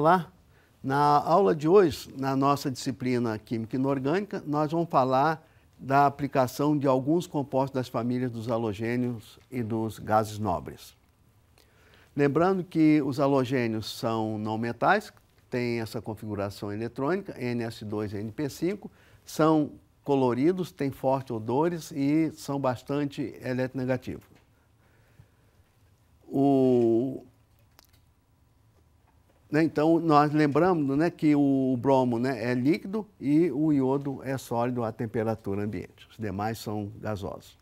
Olá, na aula de hoje, na nossa disciplina Química Inorgânica, nós vamos falar da aplicação de alguns compostos das famílias dos halogênios e dos gases nobres. Lembrando que os halogênios são não metais, têm essa configuração eletrônica, NS2 e NP5, são coloridos, têm fortes odores e são bastante eletronegativos. O né? Então, nós lembramos né, que o bromo né, é líquido e o iodo é sólido à temperatura ambiente. Os demais são gasosos.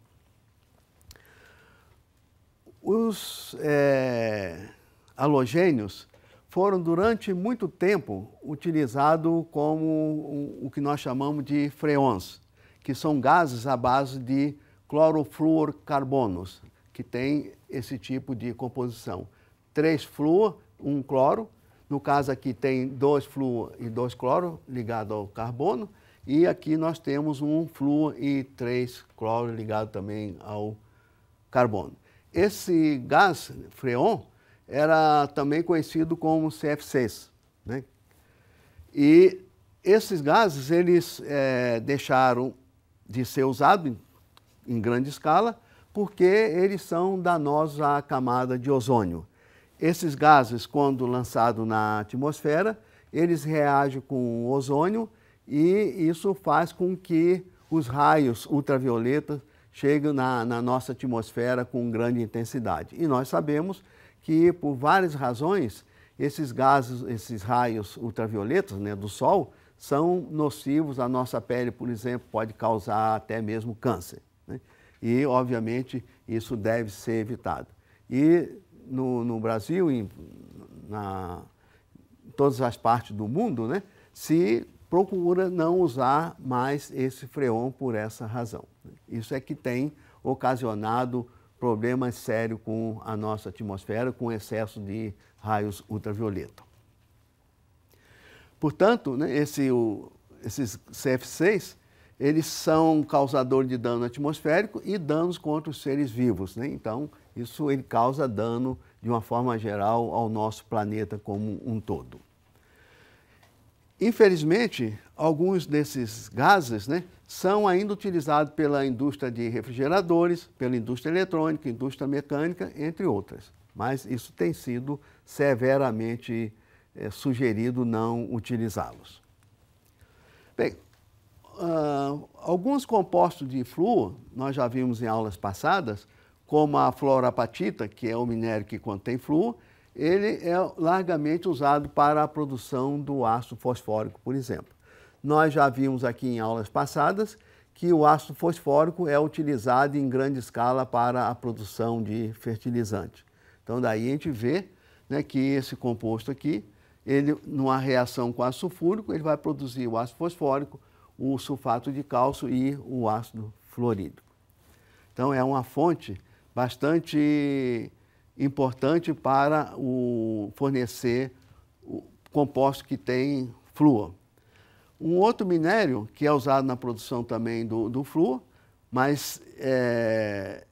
Os é, halogênios foram, durante muito tempo, utilizados como o, o que nós chamamos de freons, que são gases à base de clorofluorcarbonos, que tem esse tipo de composição. Três flúor, um cloro no caso aqui tem dois flúor e dois cloro ligado ao carbono e aqui nós temos um flúor e três cloro ligado também ao carbono. Esse gás freon era também conhecido como CFCs, né? E esses gases eles é, deixaram de ser usados em grande escala porque eles são danosos à camada de ozônio. Esses gases, quando lançados na atmosfera, eles reagem com o ozônio e isso faz com que os raios ultravioletas cheguem na, na nossa atmosfera com grande intensidade. E nós sabemos que, por várias razões, esses gases, esses raios ultravioletas né, do Sol, são nocivos à nossa pele, por exemplo, pode causar até mesmo câncer. Né? E, obviamente, isso deve ser evitado. E no, no Brasil e na, em todas as partes do mundo, né, se procura não usar mais esse freon por essa razão. Isso é que tem ocasionado problemas sérios com a nossa atmosfera, com excesso de raios ultravioleta. Portanto, né, esse, o, esses CF6 eles são causadores de dano atmosférico e danos contra os seres vivos. Né? Então, isso ele causa dano de uma forma geral ao nosso planeta como um todo. Infelizmente, alguns desses gases né, são ainda utilizados pela indústria de refrigeradores, pela indústria eletrônica, indústria mecânica, entre outras. Mas isso tem sido severamente é, sugerido não utilizá-los. Bem, uh, alguns compostos de flúor, nós já vimos em aulas passadas, como a fluorapatita, que é o minério que contém flúor, ele é largamente usado para a produção do ácido fosfórico, por exemplo. Nós já vimos aqui em aulas passadas que o ácido fosfórico é utilizado em grande escala para a produção de fertilizante. Então daí a gente vê né, que esse composto aqui, ele numa reação com ácido sulfúrico, ele vai produzir o ácido fosfórico, o sulfato de cálcio e o ácido fluorídrico. Então é uma fonte bastante importante para o fornecer o composto que tem flúor. Um outro minério que é usado na produção também do, do flúor, mas é,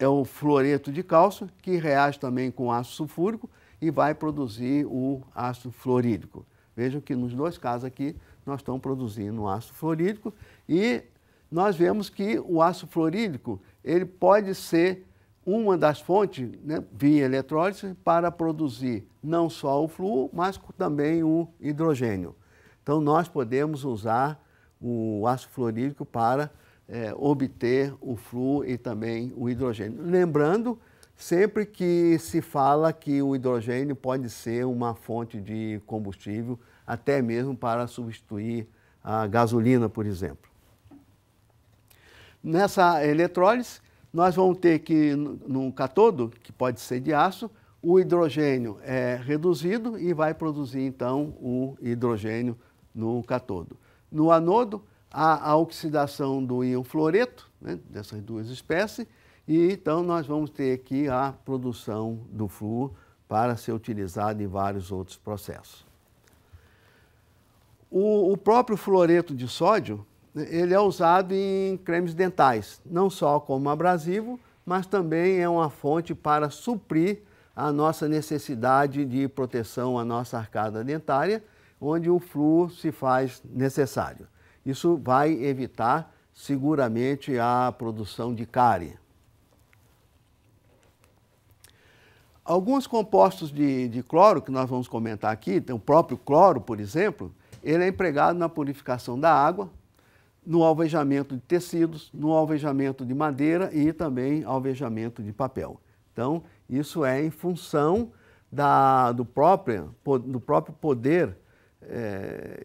é o fluoreto de cálcio, que reage também com ácido sulfúrico e vai produzir o ácido fluorídrico. Vejam que nos dois casos aqui nós estamos produzindo ácido fluorídrico e nós vemos que o ácido fluorídrico ele pode ser uma das fontes, né, via eletrólise, para produzir não só o flúor, mas também o hidrogênio. Então, nós podemos usar o ácido fluorídrico para é, obter o flúor e também o hidrogênio. Lembrando, sempre que se fala que o hidrogênio pode ser uma fonte de combustível, até mesmo para substituir a gasolina, por exemplo. Nessa eh, eletrólise, nós vamos ter que, num catodo, que pode ser de aço, o hidrogênio é reduzido e vai produzir, então, o hidrogênio no catodo. No anodo, há a oxidação do íon fluoreto, né, dessas duas espécies, e então nós vamos ter aqui a produção do flúor para ser utilizado em vários outros processos. O, o próprio fluoreto de sódio ele é usado em cremes dentais, não só como abrasivo, mas também é uma fonte para suprir a nossa necessidade de proteção à nossa arcada dentária, onde o flúor se faz necessário. Isso vai evitar seguramente a produção de cárie. Alguns compostos de, de cloro que nós vamos comentar aqui, então, o próprio cloro, por exemplo, ele é empregado na purificação da água, no alvejamento de tecidos, no alvejamento de madeira e também alvejamento de papel. Então, isso é em função da, do, próprio, do próprio poder é,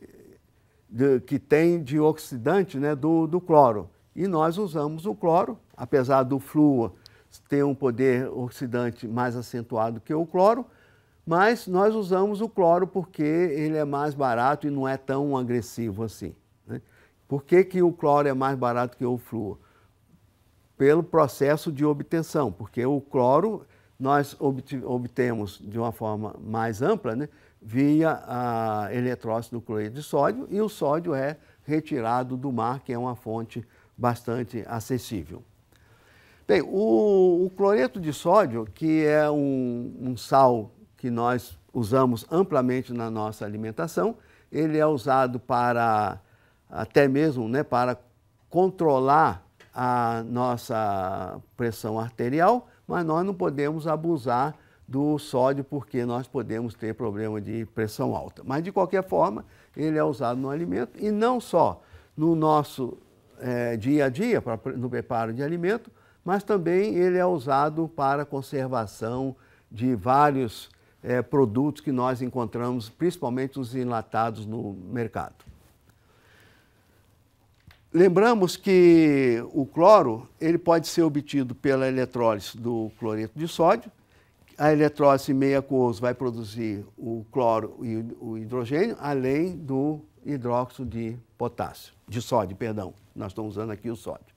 de, que tem de oxidante né, do, do cloro. E nós usamos o cloro, apesar do flúor ter um poder oxidante mais acentuado que o cloro, mas nós usamos o cloro porque ele é mais barato e não é tão agressivo assim. Por que, que o cloro é mais barato que o flúor? Pelo processo de obtenção, porque o cloro nós obtemos de uma forma mais ampla, né, via a eletrólise do cloreto de sódio, e o sódio é retirado do mar, que é uma fonte bastante acessível. Bem, o, o cloreto de sódio, que é um, um sal que nós usamos amplamente na nossa alimentação, ele é usado para até mesmo né, para controlar a nossa pressão arterial, mas nós não podemos abusar do sódio porque nós podemos ter problema de pressão alta. Mas de qualquer forma, ele é usado no alimento e não só no nosso é, dia a dia, pra, no preparo de alimento, mas também ele é usado para conservação de vários é, produtos que nós encontramos, principalmente os enlatados no mercado. Lembramos que o cloro ele pode ser obtido pela eletrólise do cloreto de sódio. A eletrólise meia aquoso vai produzir o cloro e o hidrogênio, além do hidróxido de potássio, de sódio, perdão. Nós estamos usando aqui o sódio,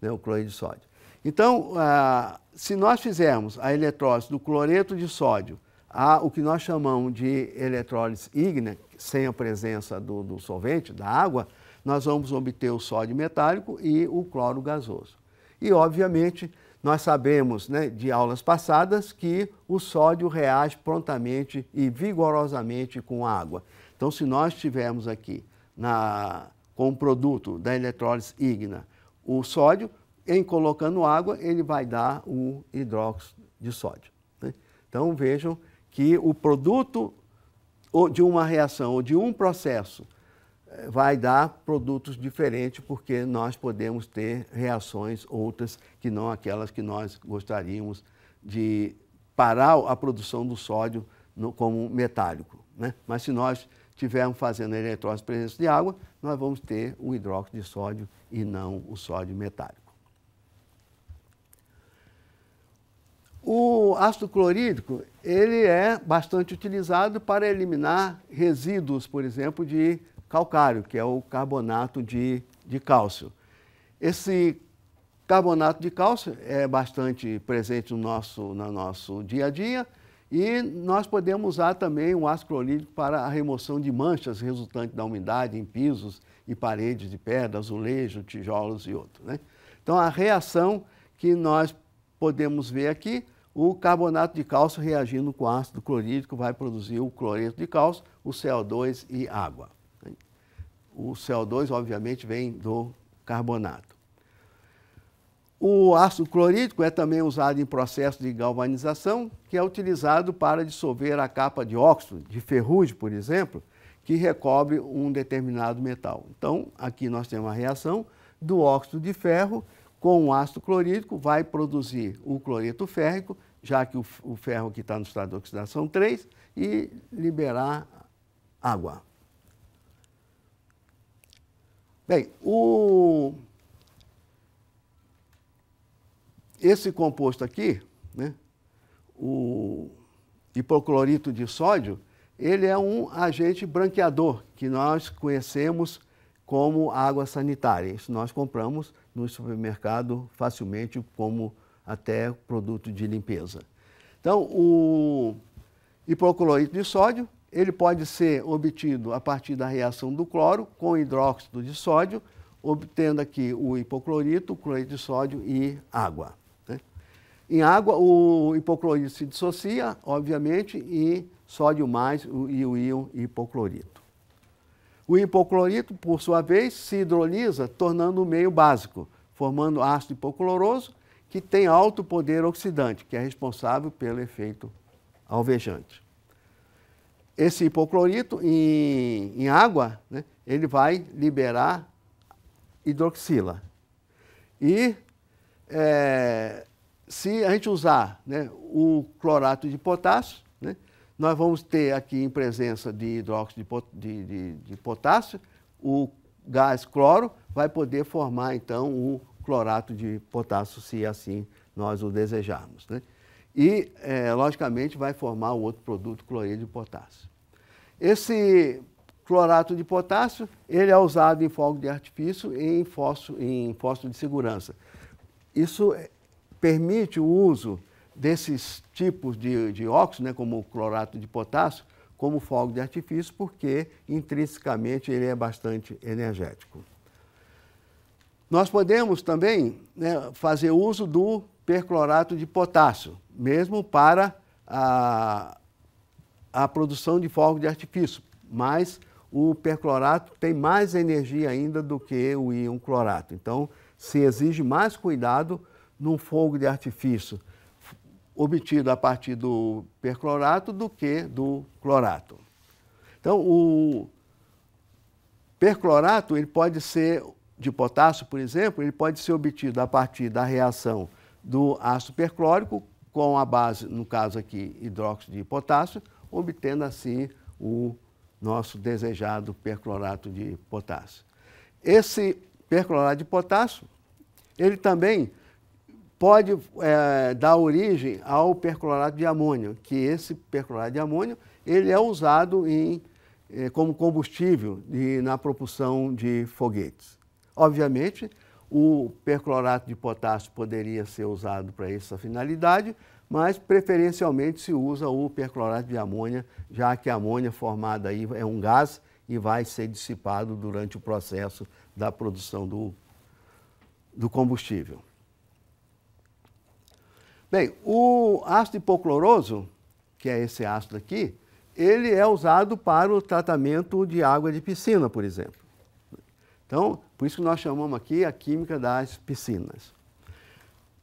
né, o cloreto de sódio. Então, ah, se nós fizermos a eletrólise do cloreto de sódio a o que nós chamamos de eletrólise ígnea, sem a presença do, do solvente, da água, nós vamos obter o sódio metálico e o cloro gasoso. E, obviamente, nós sabemos né, de aulas passadas que o sódio reage prontamente e vigorosamente com a água. Então, se nós tivermos aqui na, com o produto da eletrólise ígnea o sódio, em colocando água, ele vai dar o hidróxido de sódio. Né? Então, vejam que o produto de uma reação ou de um processo vai dar produtos diferentes, porque nós podemos ter reações outras que não aquelas que nós gostaríamos de parar a produção do sódio no, como metálico. Né? Mas se nós estivermos fazendo eletrólise presença de água, nós vamos ter o hidróxido de sódio e não o sódio metálico. O ácido clorídrico ele é bastante utilizado para eliminar resíduos, por exemplo, de calcário, que é o carbonato de, de cálcio. Esse carbonato de cálcio é bastante presente no nosso, no nosso dia a dia e nós podemos usar também o ácido clorídrico para a remoção de manchas resultantes da umidade em pisos e paredes de pedra, azulejo, tijolos e outros. Né? Então, a reação que nós podemos ver aqui, o carbonato de cálcio reagindo com ácido clorídrico vai produzir o cloreto de cálcio, o CO2 e água. O CO2, obviamente, vem do carbonato. O ácido clorídrico é também usado em processo de galvanização, que é utilizado para dissolver a capa de óxido, de ferrugem, por exemplo, que recobre um determinado metal. Então, aqui nós temos a reação do óxido de ferro com o ácido clorídrico, vai produzir o cloreto férrico, já que o ferro aqui está no estado de oxidação 3, e liberar água. Bem, o... esse composto aqui, né, o hipoclorito de sódio, ele é um agente branqueador que nós conhecemos como água sanitária. Isso nós compramos no supermercado facilmente como até produto de limpeza. Então, o hipoclorito de sódio ele pode ser obtido a partir da reação do cloro com hidróxido de sódio, obtendo aqui o hipoclorito, o cloreto de sódio e água. Né? Em água, o hipoclorito se dissocia, obviamente, e sódio mais e o íon hipoclorito. O hipoclorito, por sua vez, se hidrolisa, tornando o meio básico, formando ácido hipocloroso, que tem alto poder oxidante, que é responsável pelo efeito alvejante esse hipoclorito em, em água, né, ele vai liberar hidroxila. E é, se a gente usar né, o clorato de potássio, né, nós vamos ter aqui em presença de hidróxido de, de, de potássio, o gás cloro vai poder formar então o clorato de potássio, se assim nós o desejarmos. Né? E, é, logicamente, vai formar o outro produto, cloreto de potássio. Esse clorato de potássio, ele é usado em fogo de artifício e em fósforo, em fósforo de segurança. Isso é, permite o uso desses tipos de, de óxido, né, como o clorato de potássio, como fogo de artifício, porque intrinsecamente ele é bastante energético. Nós podemos também né, fazer uso do perclorato de potássio, mesmo para a, a produção de fogos de artifício, mas o perclorato tem mais energia ainda do que o íon clorato. Então, se exige mais cuidado num fogo de artifício obtido a partir do perclorato do que do clorato. Então, o perclorato ele pode ser de potássio, por exemplo, ele pode ser obtido a partir da reação do ácido perclórico com a base, no caso aqui, hidróxido de potássio, obtendo assim o nosso desejado perclorato de potássio. Esse perclorato de potássio, ele também pode é, dar origem ao perclorato de amônio, que esse perclorato de amônio ele é usado em, é, como combustível de, na propulsão de foguetes. Obviamente, o perclorato de potássio poderia ser usado para essa finalidade, mas preferencialmente se usa o perclorato de amônia, já que a amônia formada aí é um gás e vai ser dissipado durante o processo da produção do, do combustível. Bem, o ácido hipocloroso, que é esse ácido aqui, ele é usado para o tratamento de água de piscina, por exemplo. Então, por isso que nós chamamos aqui a química das piscinas.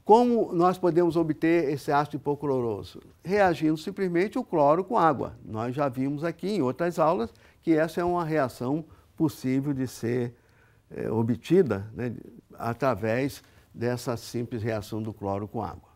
Como nós podemos obter esse ácido hipocloroso? Reagindo simplesmente o cloro com água. Nós já vimos aqui em outras aulas que essa é uma reação possível de ser é, obtida né, através dessa simples reação do cloro com água.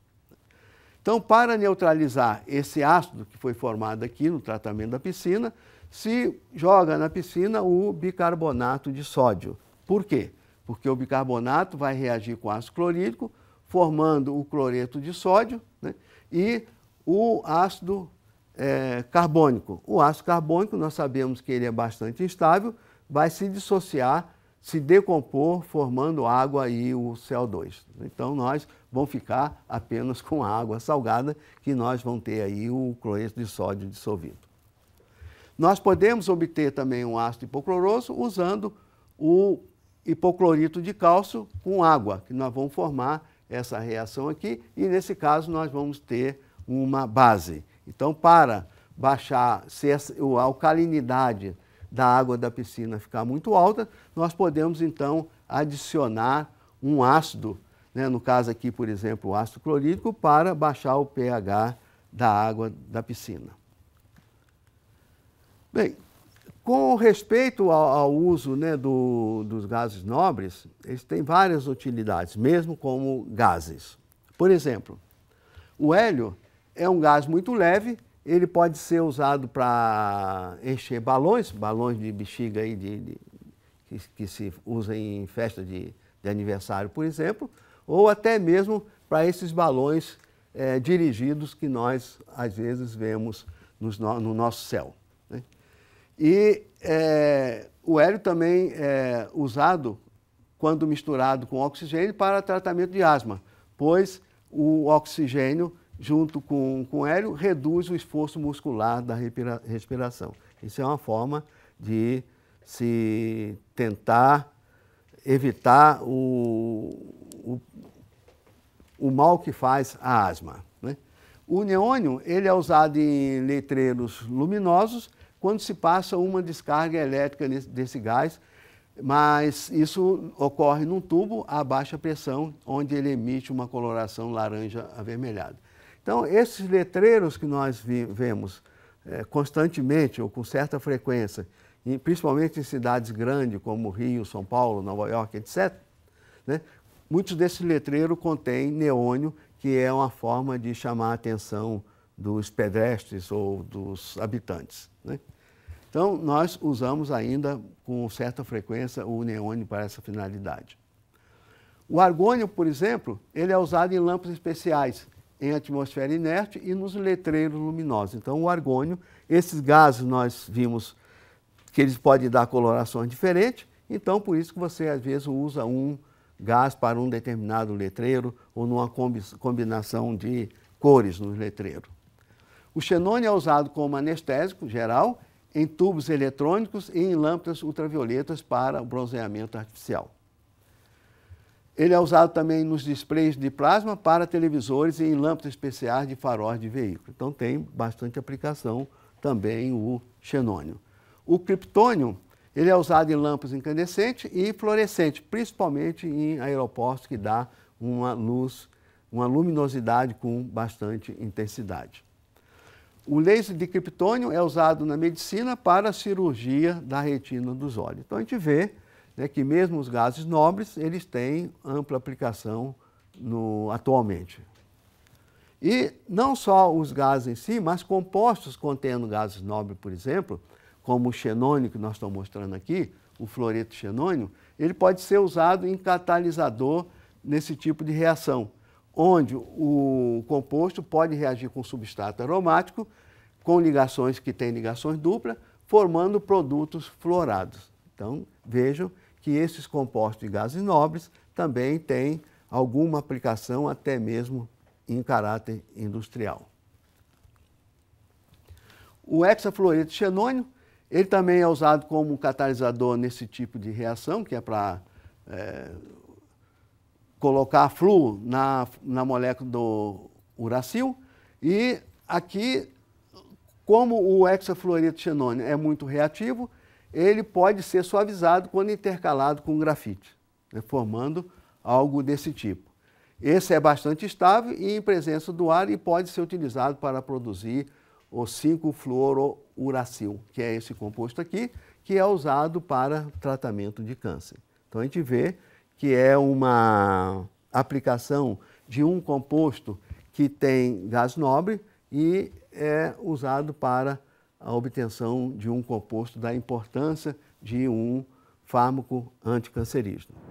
Então, para neutralizar esse ácido que foi formado aqui no tratamento da piscina, se joga na piscina o bicarbonato de sódio. Por quê? Porque o bicarbonato vai reagir com ácido clorídrico formando o cloreto de sódio né? e o ácido é, carbônico. O ácido carbônico, nós sabemos que ele é bastante instável, vai se dissociar, se decompor, formando água e o CO2. Então, nós vamos ficar apenas com a água salgada, que nós vamos ter aí o cloreto de sódio dissolvido. Nós podemos obter também um ácido hipocloroso usando o hipoclorito de cálcio com água, que nós vamos formar essa reação aqui e, nesse caso, nós vamos ter uma base. Então, para baixar, se a alcalinidade da água da piscina ficar muito alta, nós podemos, então, adicionar um ácido, né? no caso aqui, por exemplo, o ácido clorídrico, para baixar o pH da água da piscina. Bem, com respeito ao, ao uso né, do, dos gases nobres, eles têm várias utilidades, mesmo como gases. Por exemplo, o hélio é um gás muito leve, ele pode ser usado para encher balões, balões de bexiga aí de, de que, que, se usa em festa de, de, aniversário, por exemplo, ou até mesmo para esses balões é, dirigidos que nós às vezes vemos no nosso céu. E é, o hélio também é usado quando misturado com oxigênio para tratamento de asma, pois o oxigênio junto com, com o hélio reduz o esforço muscular da respiração. Isso é uma forma de se tentar evitar o, o, o mal que faz a asma. Né? O neônio ele é usado em letreiros luminosos quando se passa uma descarga elétrica desse gás, mas isso ocorre num tubo a baixa pressão, onde ele emite uma coloração laranja avermelhada. Então, esses letreiros que nós vemos é, constantemente ou com certa frequência, principalmente em cidades grandes como Rio, São Paulo, Nova York, etc., né, muitos desses letreiros contêm neônio, que é uma forma de chamar a atenção dos pedestres ou dos habitantes. Né? Então, nós usamos ainda com certa frequência o neônio para essa finalidade. O argônio, por exemplo, ele é usado em lâmpadas especiais, em atmosfera inerte e nos letreiros luminosos. Então, o argônio, esses gases nós vimos que eles podem dar colorações diferentes, então por isso que você às vezes usa um gás para um determinado letreiro ou numa combinação de cores no letreiro. O xenônio é usado como anestésico geral em tubos eletrônicos e em lâmpadas ultravioletas para o bronzeamento artificial. Ele é usado também nos displays de plasma para televisores e em lâmpadas especiais de faróis de veículo. Então tem bastante aplicação também o xenônio. O criptônio ele é usado em lâmpadas incandescentes e fluorescentes, principalmente em aeroportos que dá uma luz, uma luminosidade com bastante intensidade. O laser de criptônio é usado na medicina para a cirurgia da retina dos olhos. Então a gente vê né, que mesmo os gases nobres, eles têm ampla aplicação no, atualmente. E não só os gases em si, mas compostos contendo gases nobres, por exemplo, como o xenônio que nós estamos mostrando aqui, o fluoreto xenônio, ele pode ser usado em catalisador nesse tipo de reação onde o composto pode reagir com substrato aromático, com ligações que têm ligações dupla, formando produtos florados. Então, vejam que esses compostos de gases nobres também têm alguma aplicação, até mesmo em caráter industrial. O hexafluoreto de xenônio, ele também é usado como catalisador nesse tipo de reação, que é para é, colocar flu na, na molécula do uracil e aqui, como o hexafluorito xenônio é muito reativo, ele pode ser suavizado quando intercalado com grafite, né, formando algo desse tipo. Esse é bastante estável e em presença do ar e pode ser utilizado para produzir o 5-fluorouracil, que é esse composto aqui, que é usado para tratamento de câncer. Então a gente vê que é uma aplicação de um composto que tem gás nobre e é usado para a obtenção de um composto da importância de um fármaco anticancerígeno.